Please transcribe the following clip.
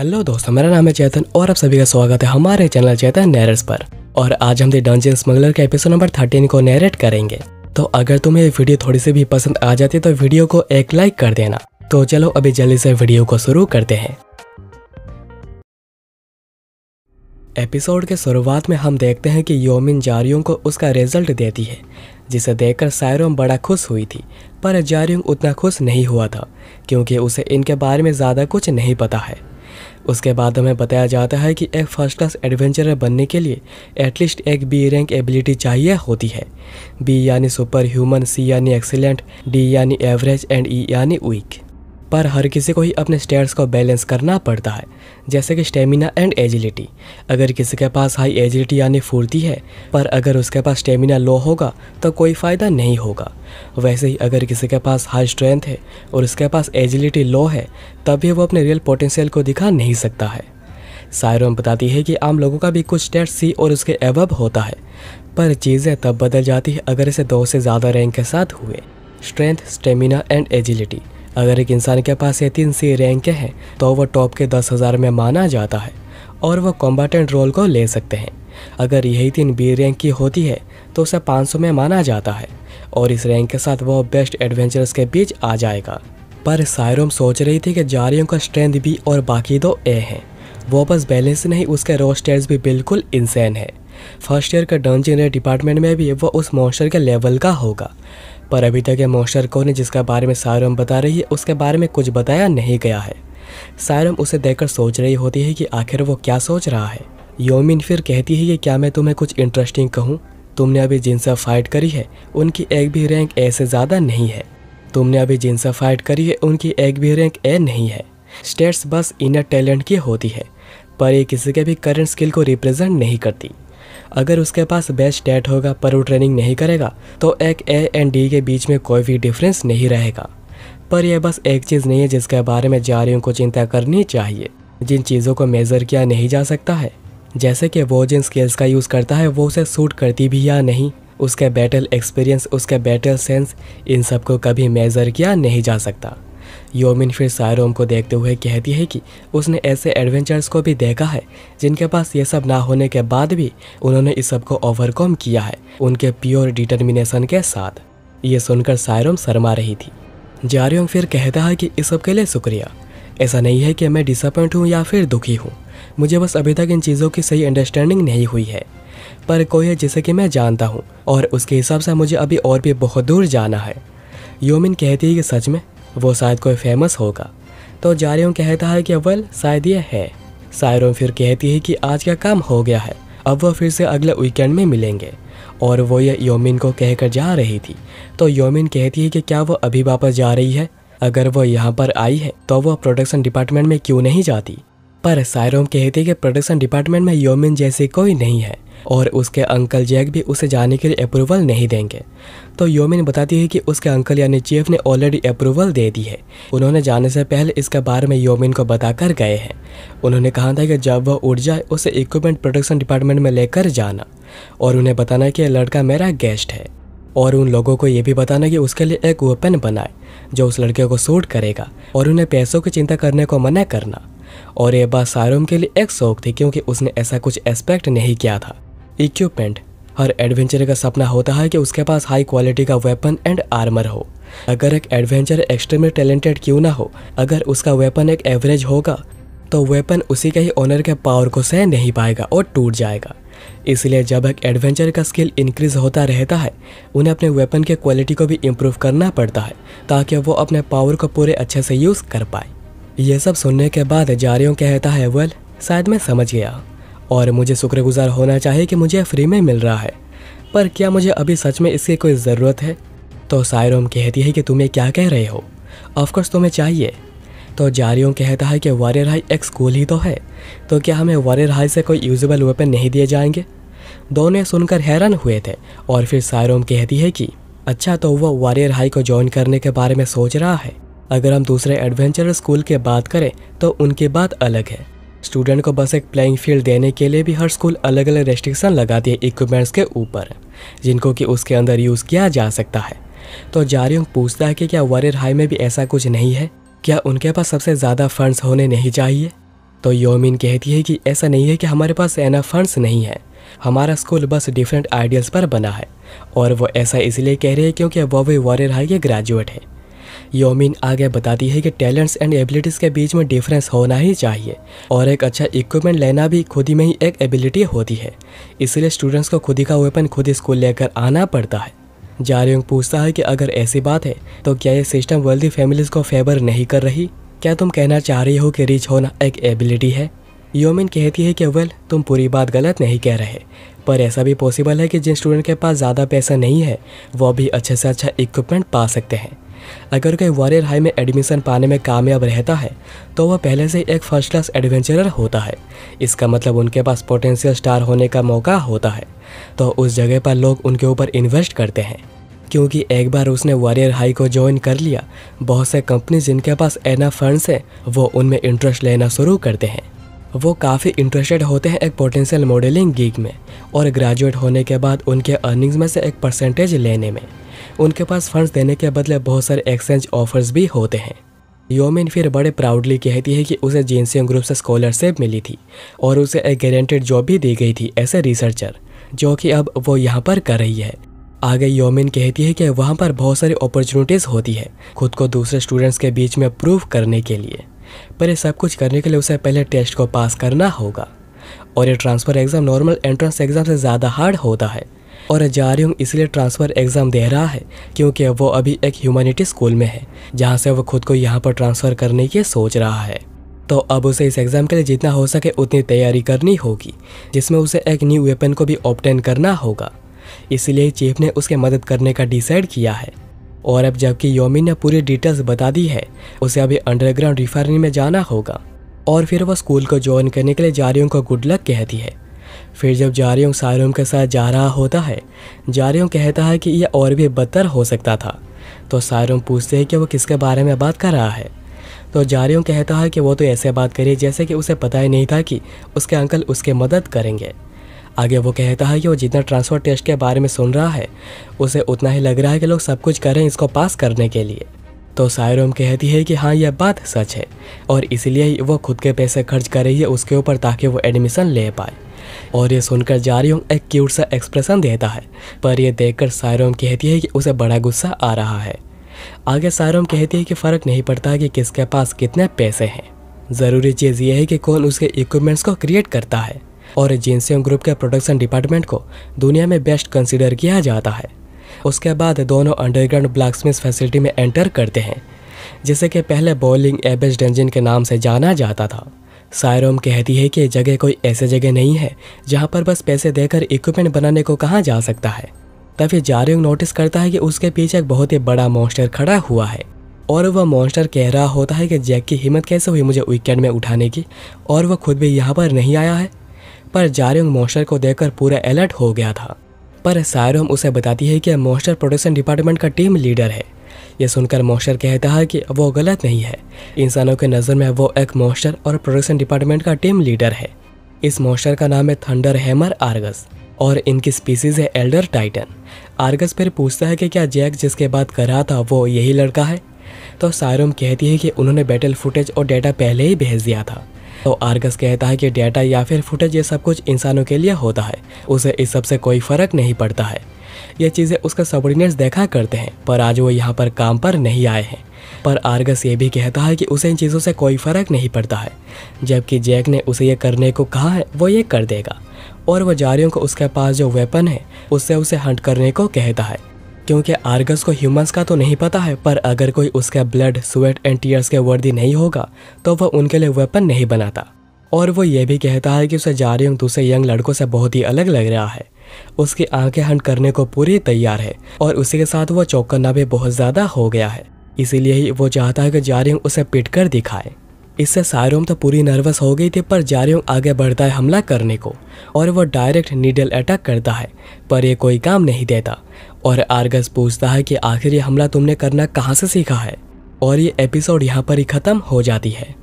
hello दोस्तों मेरा नाम है चेतन और आप सभी का स्वागत है हमारे चैनल चेतन नैरस पर और आज हम डंजन स्मगलर के एपिसोड नंबर थर्टीन को नैरेट करेंगे तो अगर तुम्हें ये वीडियो थोड़ी सी भी पसंद आ जाती है तो वीडियो को एक लाइक कर देना तो चलो अभी जल्दी से वीडियो को शुरू करते हैं एपिसोड के शुरुआत में हम देखते हैं कि योमिन जारियों को उसका रिजल्ट देती है जिसे देखकर सायरोम बड़ा खुश हुई थी पर जारियों उतना खुश नहीं हुआ था क्योंकि उसे इनके बारे में ज़्यादा कुछ नहीं पता है उसके बाद हमें बताया जाता है कि एक फर्स्ट क्लास एडवेंचरर बनने के लिए एटलीस्ट एक बी रैंक एबिलिटी चाहिए होती है बी यानी सुपर ह्यूमन सी यानी एक्सीलेंट डी यानी एवरेज एंड ई यानी वीक पर हर किसी को ही अपने स्टेट्स को बैलेंस करना पड़ता है जैसे कि स्टेमिना एंड एजिलिटी अगर किसी के पास हाई एजिलिटी यानी फुर्ती है पर अगर उसके पास स्टेमिना लो होगा तो कोई फ़ायदा नहीं होगा वैसे ही अगर किसी के पास हाई स्ट्रेंथ है और उसके पास एजिलिटी लो है भी वो अपने रियल पोटेंशियल को दिखा नहीं सकता है सायरम बताती है कि आम लोगों का भी कुछ स्टेट सी और उसके एवब होता है पर चीज़ें तब बदल जाती है अगर इसे दो से ज़्यादा रैंक के साथ हुए स्ट्रेंथ स्टेमिना एंड एजिलिटी अगर एक इंसान के पास ये तीन सी रैंकें हैं तो वह टॉप के दस हज़ार में माना जाता है और वह कॉम्बाटेंट रोल को ले सकते हैं अगर यही तीन बी रैंक की होती है तो उसे 500 में माना जाता है और इस रैंक के साथ वह बेस्ट एडवेंचरस के बीच आ जाएगा पर सायरम सोच रही थी कि जारियों का स्ट्रेंथ बी और बाकी दो ए हैं वो बस बैलेंस नहीं उसका रोस्टर्स भी बिल्कुल इंसैन है फर्स्ट ईयर का डन डिपार्टमेंट में भी वो उस मॉन्स्टर के लेवल का होगा पर अभी तक ये मॉन्स्टर कौन है जिसका बारे में सायरम बता रही है उसके बारे में कुछ बताया नहीं गया है सायरम उसे देखकर सोच रही होती है कि आखिर वो क्या सोच रहा है योमिन फिर कहती है कि क्या मैं तुम्हें कुछ इंटरेस्टिंग कहूँ तुमने अभी जिनसे फाइट करी है उनकी एक भी रैंक ए से ज़्यादा नहीं है तुमने अभी जिनसे फाइट करी है उनकी एक भी रैंक ए नहीं है स्टेट्स बस इनर टैलेंट की होती है पर ये किसी के भी करंट स्किल को रिप्रेजेंट नहीं करती अगर उसके पास बेस्ट डेट होगा पर वो ट्रेनिंग नहीं करेगा तो एक ए एंड डी के बीच में कोई भी डिफरेंस नहीं रहेगा पर यह बस एक चीज़ नहीं है जिसके बारे में जारियों को चिंता करनी चाहिए जिन चीज़ों को मेज़र किया नहीं जा सकता है जैसे कि वो जिन स्किल्स का यूज़ करता है वो उसे सूट करती भी या नहीं उसके बैटल एक्सपीरियंस उसके बैटल सेंस इन सब को कभी मेज़र किया नहीं जा सकता योमिन फिर सायरोम को देखते हुए कहती है कि उसने ऐसे एडवेंचर्स को भी देखा है जिनके पास ये सब ना होने के बाद भी उन्होंने इस सब को ओवरकम किया है उनके प्योर डिटर्मिनेशन के साथ ये सुनकर सायरोम शर्मा रही थी जारियोंग फिर कहता है कि इस सब के लिए शुक्रिया ऐसा नहीं है कि मैं डिसअपॉइंट हूँ या फिर दुखी हूँ मुझे बस अभी तक इन चीज़ों की सही अंडरस्टैंडिंग नहीं हुई है पर कोई है जिसे कि मैं जानता हूँ और उसके हिसाब से मुझे अभी और भी बहुत दूर जाना है योमिन कहती है कि सच में वो शायद कोई फेमस होगा तो जारियों कहता है कि अव्वल शायद ये है सायरों फिर कहती है कि आज का काम हो गया है अब वह फिर से अगले वीकेंड में मिलेंगे और वो ये योमिन को कहकर जा रही थी तो योमिन कहती है कि क्या वो अभी वापस जा रही है अगर वो यहाँ पर आई है तो वह प्रोडक्शन डिपार्टमेंट में क्यों नहीं जाती पर सायरोम कहती है कि प्रोडक्शन डिपार्टमेंट में योमिन जैसे कोई नहीं है और उसके अंकल जैक भी उसे जाने के लिए अप्रूवल नहीं देंगे तो योमिन बताती है कि उसके अंकल यानी चीफ ने ऑलरेडी अप्रूवल दे दी है उन्होंने जाने से पहले इसके बारे में योमिन को बताकर गए हैं उन्होंने कहा था कि जब वह उठ जाए उसे इक्विपमेंट प्रोडक्शन डिपार्टमेंट में लेकर जाना और उन्हें बताना कि लड़का मेरा गेस्ट है और उन लोगों को ये भी बताना कि उसके लिए एक वेपन बनाए जो उस लड़के को सूट करेगा और उन्हें पैसों की चिंता करने को मना करना और ये बात सारोम के लिए एक शौक थी क्योंकि उसने ऐसा कुछ एक्सपेक्ट नहीं किया था इक्विपमेंट हर एडवेंचर का सपना होता है कि उसके पास हाई क्वालिटी का वेपन एंड आर्मर हो अगर एक एडवेंचर एक्सट्रीमली टैलेंटेड क्यों ना हो अगर उसका वेपन एक एवरेज होगा तो वेपन उसी के ही ओनर के पावर को सह नहीं पाएगा और टूट जाएगा इसलिए जब एक एडवेंचर का स्किल इंक्रीज होता रहता है उन्हें अपने वेपन के क्वालिटी को भी इम्प्रूव करना पड़ता है ताकि वो अपने पावर को पूरे अच्छे से यूज़ कर पाए ये सब सुनने के बाद जारियों कहता है वेल शायद मैं समझ गया और मुझे शुक्रगुजार होना चाहिए कि मुझे फ्री में मिल रहा है पर क्या मुझे अभी सच में इसकी कोई ज़रूरत है तो सायरोम कहती है कि तुम्हें क्या कह रहे हो ऑफकोर्स तुम्हें चाहिए तो जारियों कहता है कि वारियर हाई एक स्कूल ही तो है तो क्या हमें वारियर हाई से कोई यूजेबल वेपन नहीं दिए जाएंगे दोनों सुनकर हैरान हुए थे और फिर सायरोम कहती है कि अच्छा तो वो वारियर हाई को ज्वाइन करने के बारे में सोच रहा है अगर हम दूसरे एडवेंचर स्कूल के बात करें तो उनकी बात अलग है स्टूडेंट को बस एक प्लेइंग फील्ड देने के लिए भी हर स्कूल अलग अलग रेस्ट्रिक्शन लगाती है इक्विपमेंट्स के ऊपर जिनको कि उसके अंदर यूज़ किया जा सकता है तो जारियंग पूछता है कि क्या वारियर हाई में भी ऐसा कुछ नहीं है क्या उनके पास सबसे ज़्यादा फंड्स होने नहीं चाहिए तो योमिन कहती है कि ऐसा नहीं है कि हमारे पास एना फंड्स नहीं है हमारा स्कूल बस डिफरेंट आइडियल्स पर बना है और वो ऐसा इसलिए कह रहे हैं क्योंकि वो भी वॉरियर हाई के ग्रेजुएट है योमिन आगे बताती है कि टैलेंट्स एंड एबिलिटीज़ के बीच में डिफरेंस होना ही चाहिए और एक अच्छा इक्विपमेंट लेना भी खुद ही में ही एक एबिलिटी होती है इसलिए स्टूडेंट्स को खुद ही का वेपन खुद स्कूल लेकर आना पड़ता है जारियोंग पूछता है कि अगर ऐसी बात है तो क्या ये सिस्टम वेल्दी फैमिलीज़ को फेवर नहीं कर रही क्या तुम कहना चाह रही हो कि रिच होना एक एबिलिटी है योमिन कहती है कि वेल तुम पूरी बात गलत नहीं कह रहे पर ऐसा भी पॉसिबल है कि जिन स्टूडेंट के पास ज़्यादा पैसा नहीं है वो भी अच्छे से अच्छा इक्विपमेंट पा सकते हैं अगर कोई वॉरियर हाई में एडमिशन पाने में कामयाब रहता है तो वह पहले से एक फर्स्ट क्लास एडवेंचरर होता है इसका मतलब उनके पास पोटेंशियल स्टार होने का मौका होता है तो उस जगह पर लोग उनके ऊपर इन्वेस्ट करते हैं क्योंकि एक बार उसने वॉरियर हाई को ज्वाइन कर लिया बहुत से कंपनी जिनके पास एना फंड्स हैं वो उनमें इंटरेस्ट लेना शुरू करते हैं वो काफ़ी इंटरेस्टेड होते हैं एक पोटेंशियल मॉडलिंग गीग में और ग्रेजुएट होने के बाद उनके अर्निंग्स में से एक परसेंटेज लेने में उनके पास फंड्स देने के बदले बहुत सारे एक्सचेंज ऑफर्स भी होते हैं योमिन फिर बड़े प्राउडली कहती है कि उसे जेनसियन ग्रुप से स्कॉलरशिप मिली थी और उसे एक गारंटेड जॉब भी दी गई थी एस ए रिसर्चर जो कि अब वो यहाँ पर कर रही है आगे योमिन कहती है कि वहाँ पर बहुत सारी अपॉर्चुनिटीज़ होती है खुद को दूसरे स्टूडेंट्स के बीच में प्रूव करने के लिए पर ये सब कुछ करने के लिए उसे पहले टेस्ट को पास करना होगा और ये transfer exam normal entrance exam से ज़्यादा हार्ड होता है और जारियंग इसलिए ट्रांसफ़र एग्ज़ाम दे रहा है क्योंकि वो अभी एक ह्यूमैनिटी स्कूल में है जहाँ से वो खुद को यहाँ पर ट्रांसफ़र करने की सोच रहा है तो अब उसे इस एग्ज़ाम के लिए जितना हो सके उतनी तैयारी करनी होगी जिसमें उसे एक न्यू वेपन को भी ऑप्टेन करना होगा इसलिए चीफ ने उसके मदद करने का डिसाइड किया है और अब जबकि योमी ने पूरी डिटेल्स बता दी है उसे अभी अंडरग्राउंड रिफाइनरी में जाना होगा और फिर वह स्कूल को ज्वाइन करने के लिए जारियों को गुड लक कहती है फिर जब जारियों सारियों के साथ जा रहा होता है जारियों कहता है कि यह और भी बदतर हो सकता था तो सारियों पूछते हैं कि वो किसके बारे में बात कर रहा है तो जारियों कहता है कि वो तो ऐसे बात करे जैसे कि उसे पता ही नहीं था कि उसके अंकल उसके मदद करेंगे आगे वो कहता है कि वो जितना ट्रांसफर टेस्ट के बारे में सुन रहा है उसे उतना ही लग रहा है कि लोग सब कुछ करें इसको पास करने के लिए तो सायरोम कहती है कि हाँ यह बात सच है और इसलिए वो खुद के पैसे खर्च कर रही है उसके ऊपर ताकि वो एडमिशन ले पाए और ये सुनकर जारियोंग एक क्यूट सा एक्सप्रेशन देता है पर यह देखकर सायरोम कहती है कि उसे बड़ा गुस्सा आ रहा है आगे सायरोम कहती है कि फ़र्क नहीं पड़ता कि किसके पास कितने पैसे हैं ज़रूरी चीज़ यह है कि कौन उसके इक्विपमेंट्स को क्रिएट करता है और जेनसेम ग्रुप के प्रोडक्शन डिपार्टमेंट को दुनिया में बेस्ट कंसिडर किया जाता है उसके बाद दोनों अंडरग्राउंड ब्लैक फैसिलिटी में एंटर करते हैं जिसे कि पहले बॉलिंग एबेज डेंजिन के नाम से जाना जाता था सायरोम कहती है कि जगह कोई ऐसे जगह नहीं है जहाँ पर बस पैसे देकर इक्विपमेंट बनाने को कहा जा सकता है तभी जारियोंग नोटिस करता है कि उसके पीछे एक बहुत ही बड़ा मॉन्स्टर खड़ा हुआ है और वह मॉन्स्टर कह रहा होता है कि जैक की हिम्मत कैसे हुई मुझे वीकेंड में उठाने की और वह खुद भी यहाँ पर नहीं आया है पर जारियोंग मोस्टर को देखकर पूरा अलर्ट हो गया था पर सायरोम उसे बताती है कि मोस्टर प्रोडक्शन डिपार्टमेंट का टीम लीडर है यह सुनकर मोस्टर कहता है कि वो गलत नहीं है इंसानों के नज़र में वो एक मोस्टर और प्रोडक्शन डिपार्टमेंट का टीम लीडर है इस मोस्टर का नाम है थंडर हैमर आर्गस और इनकी स्पीसीज है एल्डर टाइटन आर्गस फिर पूछता है कि क्या जैक जिसके बाद कर रहा था वो यही लड़का है तो सायरम कहती है कि उन्होंने बैटल फुटेज और डेटा पहले ही भेज दिया था तो आर्गस कहता है कि डेटा या फिर फुटेज ये सब कुछ इंसानों के लिए होता है उसे इस सब से कोई फर्क नहीं पड़ता है ये चीज़ें उसका सबोर्डिनेट्स देखा करते हैं पर आज वो यहाँ पर काम पर नहीं आए हैं पर आर्गस ये भी कहता है कि उसे इन चीज़ों से कोई फ़र्क नहीं पड़ता है जबकि जैक ने उसे ये करने को कहा है वो ये कर देगा और वह जारियों को उसके पास जो वेपन है उससे उसे हंट करने को कहता है क्योंकि आर्गस को ह्यूमंस का तो नहीं पता है पर अगर कोई उसका ब्लड स्वेट एंड टीयर्स के वर्दी नहीं होगा तो वह उनके लिए वेपन नहीं बनाता और वो ये भी कहता है कि उसे जारियंग दूसरे यंग लड़कों से बहुत ही अलग लग रहा है उसकी आंखें हंट करने को पूरी तैयार है और उसी के साथ वो चौकन्ना भी बहुत ज़्यादा हो गया है इसीलिए ही वो चाहता है कि जारियंग उसे पिट कर दिखाए इससे सायरोम तो पूरी नर्वस हो गई थी पर जारियोंग आगे बढ़ता है हमला करने को और वो डायरेक्ट नीडल अटैक करता है पर ये कोई काम नहीं देता और आर्गस पूछता है कि आखिर ये हमला तुमने करना कहाँ से सीखा है और ये एपिसोड यहाँ पर ही खत्म हो जाती है